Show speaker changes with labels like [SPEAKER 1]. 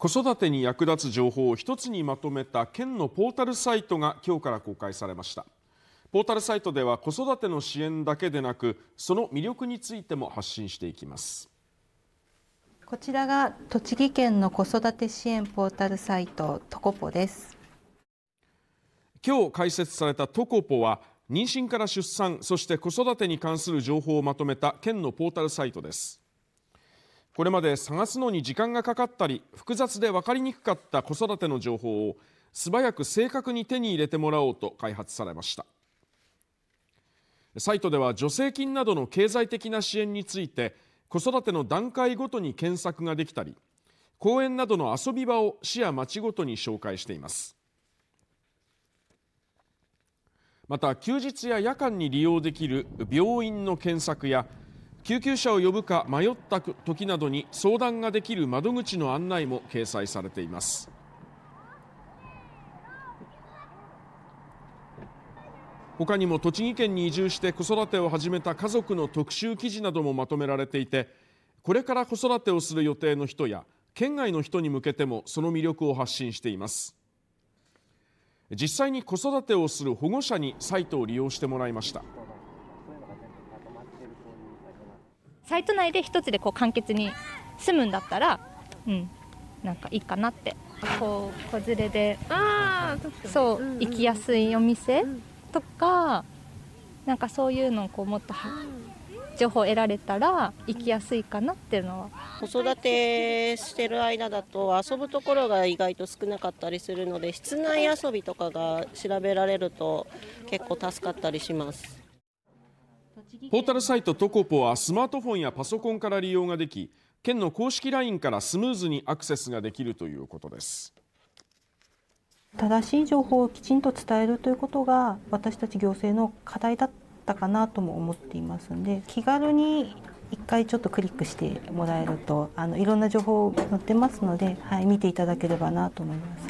[SPEAKER 1] 子育てに役立つ情報を一つにまとめた県のポータルサイトが今日から公開されましたポータルサイトでは子育ての支援だけでなくその魅力についても発信していきます
[SPEAKER 2] こちらが栃木県の子育て支援ポータルサイトトコポです
[SPEAKER 1] 今日開設されたトコポは妊娠から出産そして子育てに関する情報をまとめた県のポータルサイトですこれまで探すのに時間がかかったり複雑で分かりにくかった子育ての情報を素早く正確に手に入れてもらおうと開発されましたサイトでは助成金などの経済的な支援について子育ての段階ごとに検索ができたり公園などの遊び場を市や町ごとに紹介していますまた休日や夜間に利用できる病院の検索や救急車を呼ぶか迷った時などに相談ができる窓口の案内も掲載されています他にも栃木県に移住して子育てを始めた家族の特集記事などもまとめられていてこれから子育てをする予定の人や県外の人に向けてもその魅力を発信しています実際に子育てをする保護者にサイトを利用してもらいました
[SPEAKER 3] サイト内で一つでこう簡潔に済むんだったら、うん、なんかいいかなってこう子連れでそう、行きやすいお店とか、なんかそういうのをこうもっと情報得られたら行きやすいかなっていうのは
[SPEAKER 2] 子育てしてる間だと遊ぶところが意外と少なかったりするので室内遊びとかが調べられると結構助かったりします。
[SPEAKER 1] ポータルサイトトコポはスマートフォンやパソコンから利用ができ県の公式 LINE からスムーズにアクセスができるということです
[SPEAKER 2] 正しい情報をきちんと伝えるということが私たち行政の課題だったかなとも思っていますので気軽に一回ちょっとクリックしてもらえるとあのいろんな情報載ってますので、はい、見ていただければなと思います。